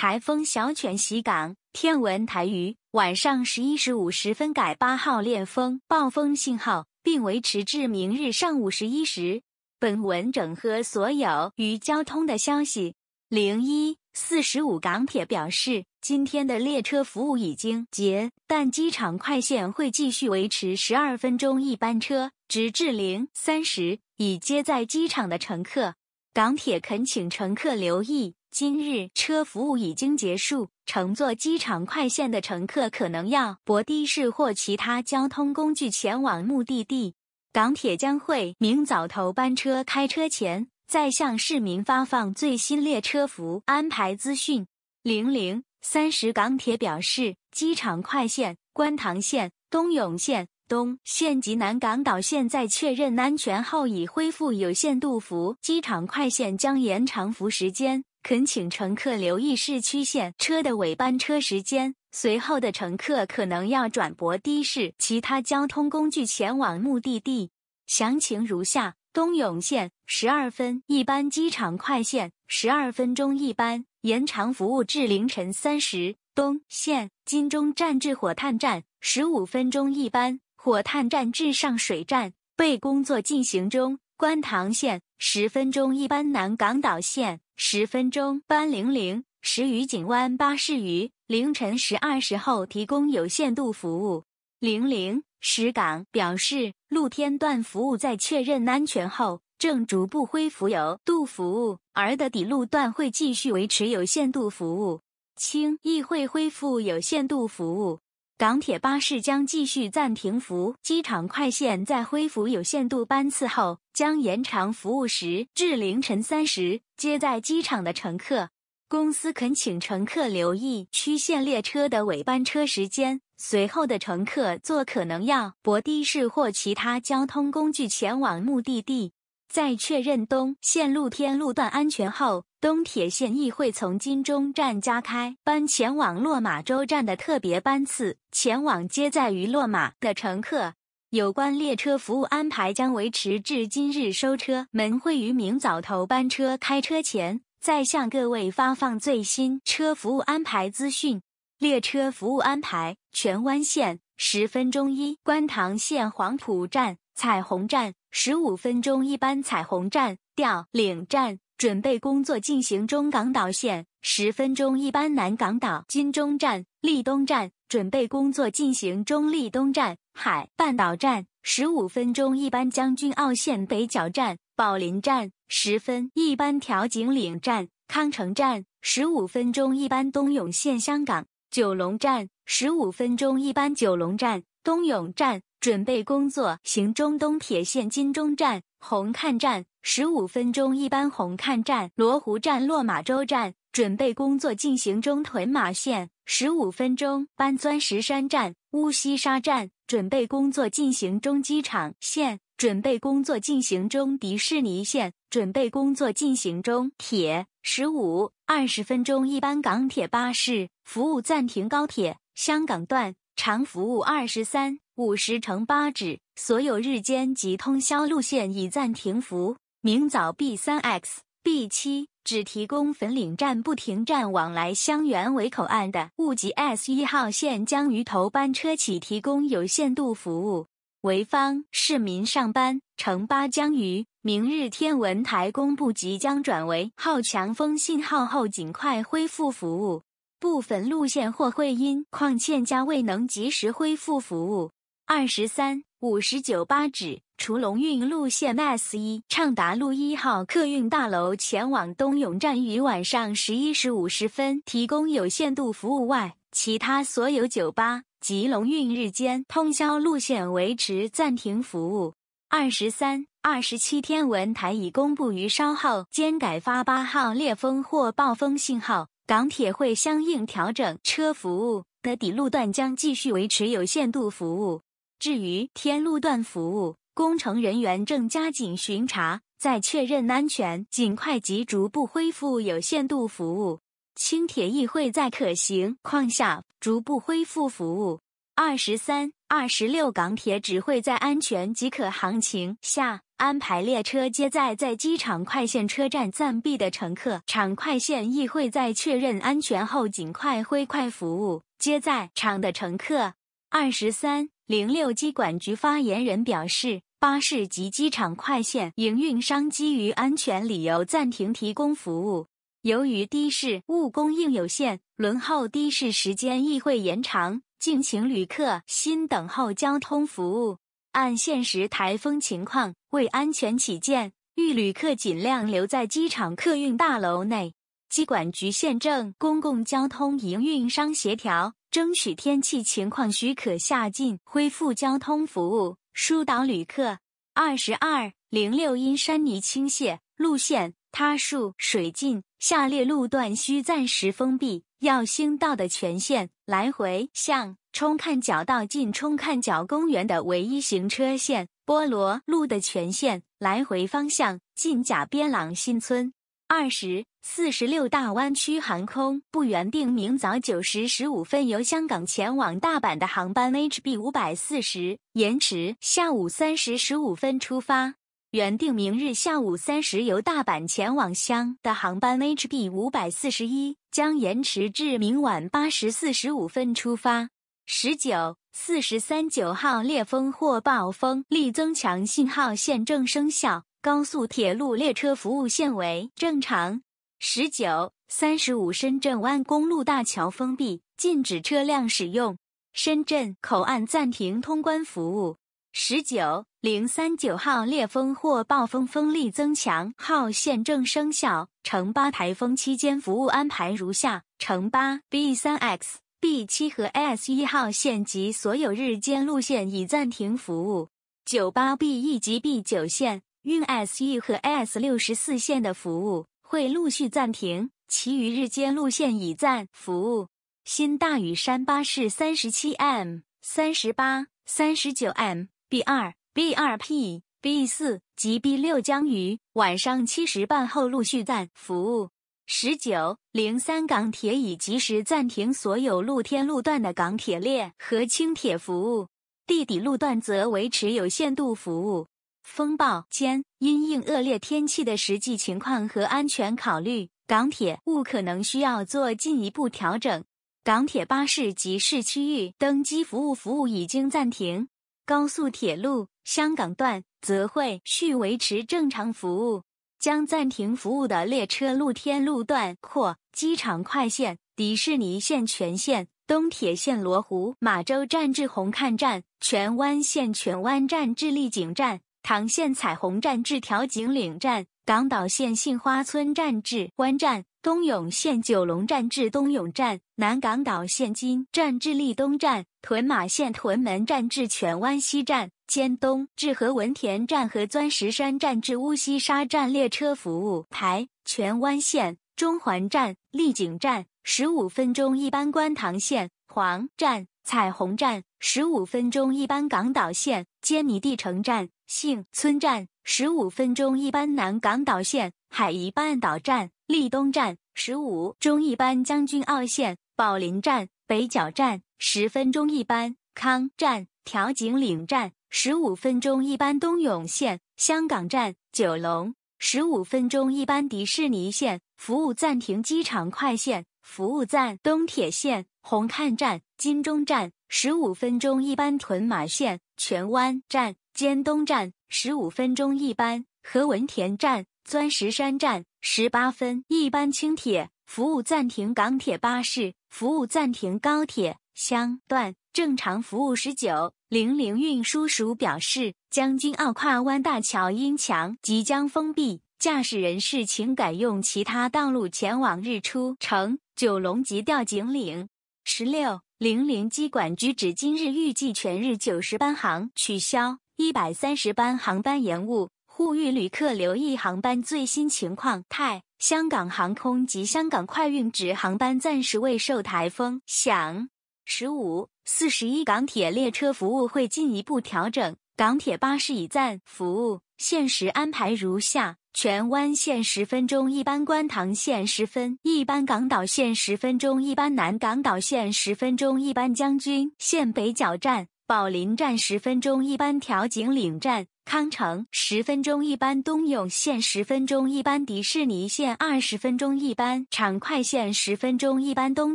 台风小犬袭港，天文台于晚上十一时五十分改八号烈风暴风信号，并维持至明日上午十一时。本文整合所有与交通的消息。零一四十五港铁表示，今天的列车服务已经结，但机场快线会继续维持十二分钟一班车，直至零三时，已接在机场的乘客。港铁恳请乘客留意。今日车服务已经结束，乘坐机场快线的乘客可能要驳的士或其他交通工具前往目的地。港铁将会明早头班车开车前再向市民发放最新列车服安排资讯。零零三十港铁表示，机场快线、观塘线、东涌线、东线及南港岛线在确认安全后已恢复有限度服，机场快线将延长服时间。恳请乘客留意市区线车的尾班车时间，随后的乘客可能要转驳的士、其他交通工具前往目的地。详情如下：东永线十二分一班，机场快线十二分钟一班，延长服务至凌晨三时。东线金钟站至火炭站十五分钟一班，火炭站至上水站备工作进行中。观塘线。十分钟一班南港岛线，十分钟班零零十余景湾巴士，于凌晨十二时后提供有限度服务。零零石港表示，露天段服务在确认安全后，正逐步恢复有度服务，而的底路段会继续维持有限度服务。清易会恢复有限度服务。港铁巴士将继续暂停服机场快线，在恢复有限度班次后，将延长服务时至凌晨三时，接在机场的乘客。公司恳请乘客留意区线列车的尾班车时间，随后的乘客做可能要驳的士或其他交通工具前往目的地，在确认东线露天路段安全后。东铁线亦会从金钟站加开班前往落马洲站的特别班次，前往接载于落马的乘客。有关列车服务安排将维持至今日收车，门会于明早头班车开车前再向各位发放最新车服务安排资讯。列车服务安排：荃湾线十分钟一，观塘线黄埔站、彩虹站十五分钟一班，彩虹站、调岭站。准备工作进行中，港岛线十分钟一班，南港岛金钟站、利东站；准备工作进行中，利东站、海半岛站；十五分钟一班，将军澳线北角站、宝林站；十分一班，调景岭站、康城站；十五分钟一班，东涌线香港九龙站；十五分钟一班，九龙站、东涌站。准备工作行中东铁线金钟站、红磡站。十五分钟，一班红磡站、罗湖站、落马洲站，准备工作进行中；屯马线，十五分钟，搬钻石山站、乌溪沙站，准备工作进行中；机场线，准备工作进行中；迪士尼线，准备工作进行中。铁，十五二十分钟，一班港铁巴士服务暂停，高铁香港段长服务二十三五十乘八指，所有日间及通宵路线已暂停服。明早 B3X、B7 只提供粉岭站不停站往来香园围口岸的雾及 S 一号线将于头班车起提供有限度服务。潍坊市民上班乘八将于明日天文台公布即将转为号强风信号后，尽快恢复服务。部分路线或会因矿欠佳未能及时恢复服务。二十三。五十九八指除龙运路线 S 一畅达路一号客运大楼前往东涌站于晚上十一时五十分提供有限度服务外，其他所有酒吧及龙运日间通宵路线维持暂停服务。二十三二十七天文台已公布于稍后兼改发八号烈风或暴风信号，港铁会相应调整车服务。的底路段将继续维持有限度服务。至于天路段服务，工程人员正加紧巡查，在确认安全，尽快及逐步恢复有限度服务。轻铁亦会在可行况下逐步恢复服务。二十三、二十六港铁只会在安全及可行情下安排列车接载在机场快线车站暂避的乘客，场快线亦会在确认安全后尽快恢快服务接载场的乘客。二十三零六，机管局发言人表示，巴士及机场快线营运商基于安全理由暂停提供服务。由于的士务供应有限，轮候的士时间亦会延长。敬请旅客新等候交通服务。按现实台风情况，为安全起见，遇旅客尽量留在机场客运大楼内。机管局现正公共交通营运商协调。争取天气情况许可下进恢复交通服务疏导旅客。二十二零六因山泥倾泻路线塌树水浸，下列路段需暂时封闭：耀兴道的全线来回向、冲看角道进冲看角公园的唯一行车线、菠萝路的全线来回方向、进甲边朗新村。二十，四十六，大湾区航空不原定明早九时十五分由香港前往大阪的航班 HB 五百四十延迟，下午三时十五分出发；原定明日下午三时由大阪前往香的航班 HB 五百四十一将延迟至明晚八时四十五分出发。十九，四十三九号烈风或暴风力增强信号现正生效。高速铁路列车服务线为正常。十九三十五深圳湾公路大桥封闭，禁止车辆使用。深圳口岸暂停通关服务。十九零三九号烈风或暴风，风力增强号线正生效。乘八台风期间服务安排如下：乘八 B 三 X、B 七和 S 一号线及所有日间路线已暂停服务。九八 B 一及 B 九线。运 S E 和 S 六十四线的服务会陆续暂停，其余日间路线已暂服务。新大屿山巴士三十七 M、三十八、三十九 M、B 二、B 二 P、B 四及 B 六将于晚上七时半后陆续暂服务。十九零三港铁已及时暂停所有露天路段的港铁列和轻铁服务，地底路段则维持有限度服务。风暴间因应恶劣天气的实际情况和安全考虑，港铁务可能需要做进一步调整。港铁巴士及市区域登机服务服务已经暂停，高速铁路香港段则会续维持正常服务。将暂停服务的列车露天路段或机场快线、迪士尼线全线、东铁线罗湖马洲站至红磡站、荃湾线荃湾站至丽景站。唐县彩虹站至调景岭站，港岛线杏花村站至湾站，东涌线九龙站至东涌站，南港岛线金站至利东站，屯马线屯门站至荃湾西站，尖东至和文田站和钻石山站至乌溪沙站列车服务排荃湾线中环站、丽景站，十五分钟一班；观塘线黄站、彩虹站，十五分钟一班；港岛线坚尼地城站。杏村站十五分钟一班南港岛线海怡半岛站、立东站十五中一班将军澳线宝林站、北角站十分钟一班康站、调景岭站十五分钟一班东涌线香港站、九龙十五分钟一班迪士尼线服务暂停机场快线服务站东铁线红磡站、金钟站十五分钟一班屯马线荃湾站。尖东站十五分钟一班，和文田站、钻石山站十八分一班。轻铁服务暂停，港铁巴士服务暂停，高铁香段正常服务。十九零零运输署表示，将京澳跨湾大桥因强即将封闭，驾驶人士请改用其他道路前往日出城、九龙及吊景岭。十六零零机管局指，今日预计全日九十班航取消。一百三十班航班延误，呼吁旅客留意航班最新情况。泰香港航空及香港快运直航班暂时未受台风响十五四十一港铁列车服务会进一步调整，港铁巴士已暂服务，限时安排如下：荃湾线十分钟一班，观塘线十分一班，港岛线十分钟一班，南港岛线十分钟一班，将军线北角站。宝林站十分钟一班，调景岭站、康城十分钟一班，东涌线十分钟一班，迪士尼线二十分钟一班，长快线十分钟一班，东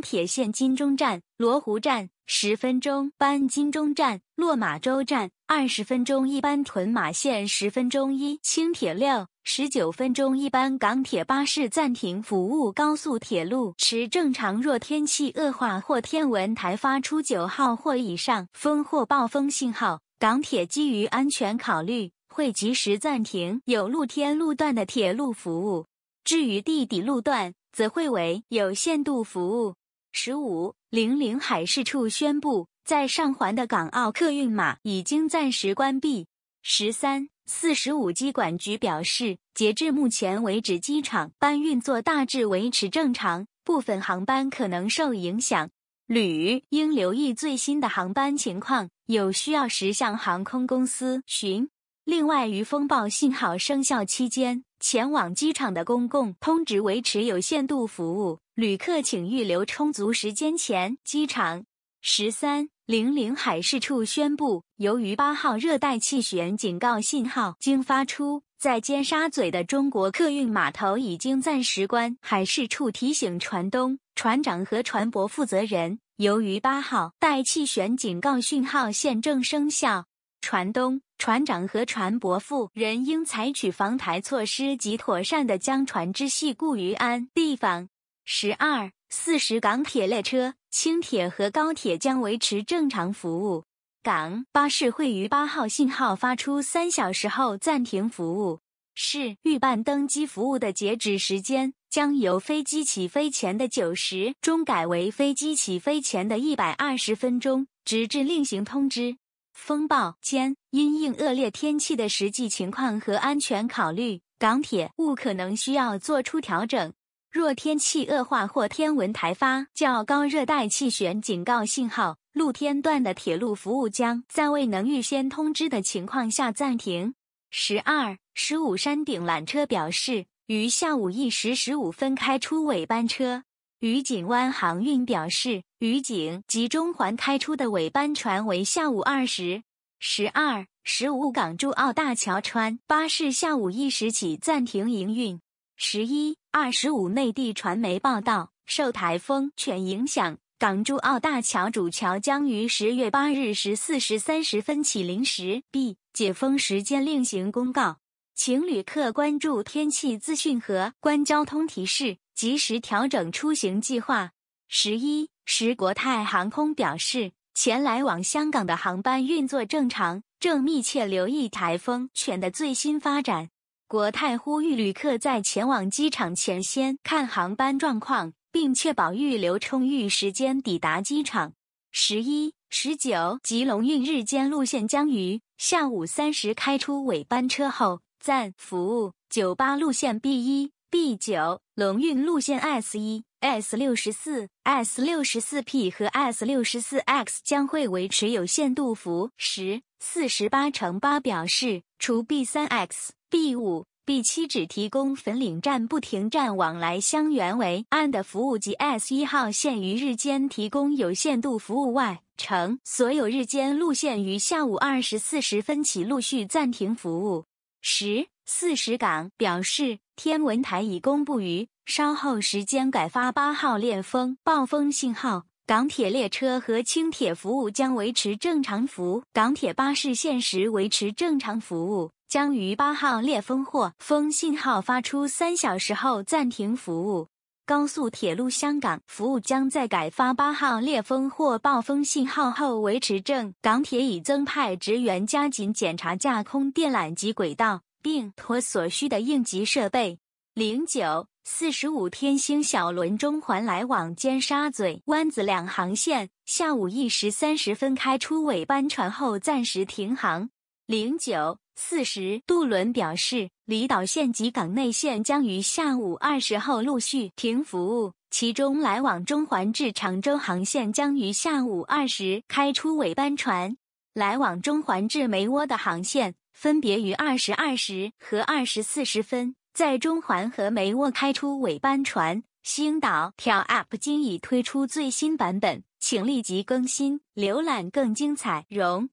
铁线金钟站、罗湖站十分钟班，金钟站、落马洲站二十分钟一班，屯马线十分钟一轻铁六。十九分钟，一般港铁巴士暂停服务，高速铁路持正常。若天气恶化或天文台发出九号或以上风或暴风信号，港铁基于安全考虑会及时暂停有露天路段的铁路服务。至于地底路段，则会为有限度服务。十五零零海事处宣布，在上环的港澳客运码已经暂时关闭。十三四十五机管局表示，截至目前为止，机场班运作大致维持正常，部分航班可能受影响。旅应留意最新的航班情况，有需要时向航空公司询。另外，于风暴信号生效期间，前往机场的公共通知维持有限度服务，旅客请预留充足时间前机场。十三。零零海事处宣布，由于八号热带气旋警告信号经发出，在尖沙咀的中国客运码头已经暂时关。海事处提醒船东、船长和船舶负责人，由于八号热带气旋警告讯号现正生效，船东、船长和船舶负责人应采取防台措施及妥善的将船只系固于安地方。十二四十港铁列车。轻铁和高铁将维持正常服务，港巴士会于八号信号发出三小时后暂停服务。是预办登机服务的截止时间将由飞机起飞前的九十钟改为飞机起飞前的一百二十分钟，直至另行通知。风暴间因应恶劣天气的实际情况和安全考虑，港铁务可能需要做出调整。若天气恶化或天文台发较高热带气旋警告信号，露天段的铁路服务将在未能预先通知的情况下暂停。十二十五山顶缆车表示，于下午一时十五分开出尾班车。愉景湾航运表示，愉景及中环开出的尾班船为下午二时十二十五港珠澳大桥川巴士下午一时起暂停营运。十一。二十五，内地传媒报道，受台风犬影响，港珠澳大桥主桥将于十月八日十四时三十分起临时闭解封，时间另行公告，请旅客关注天气资讯和关交通提示，及时调整出行计划。十一，十国泰航空表示，前来往香港的航班运作正常，正密切留意台风犬的最新发展。国泰呼吁旅客在前往机场前先看航班状况，并确保预留充裕时间抵达机场。十一、十九及龙运日间路线将于下午三时开出尾班车后暂服务。九八路线 B 一、B 九，龙运路线 S 一、S 六十四、S 六十四 P 和 S 六十四 X 将会维持有限度服。十、四十八乘八表示除 B 三 X。B 五、B 七只提供粉岭站不停站往来香园围岸的服务，及 S 一号线于日间提供有限度服务外，乘所有日间路线于下午二时四十分起陆续暂停服务。十四时港表示，天文台已公布于稍后时间改发八号烈风暴风信号，港铁列车和轻铁服务将维持正常服，港铁巴士限时维持正常服务。将于八号烈风或风信号发出三小时后暂停服务。高速铁路香港服务将在改发八号烈风或暴风信号后维持正。港铁已增派职员加紧检查架空电缆及轨道，并妥所需的应急设备。零九四十五天星小轮中环来往尖沙咀湾子两航线，下午一时三十分开出尾班船后暂时停航。零九。四十渡轮表示，离岛线及港内线将于下午二时后陆续停服务。其中，来往中环至常州航线将于下午二时开出尾班船；来往中环至梅窝的航线分别于二十二时和二十四十分在中环和梅窝开出尾班船。星岛跳 App 今已推出最新版本，请立即更新，浏览更精彩。容。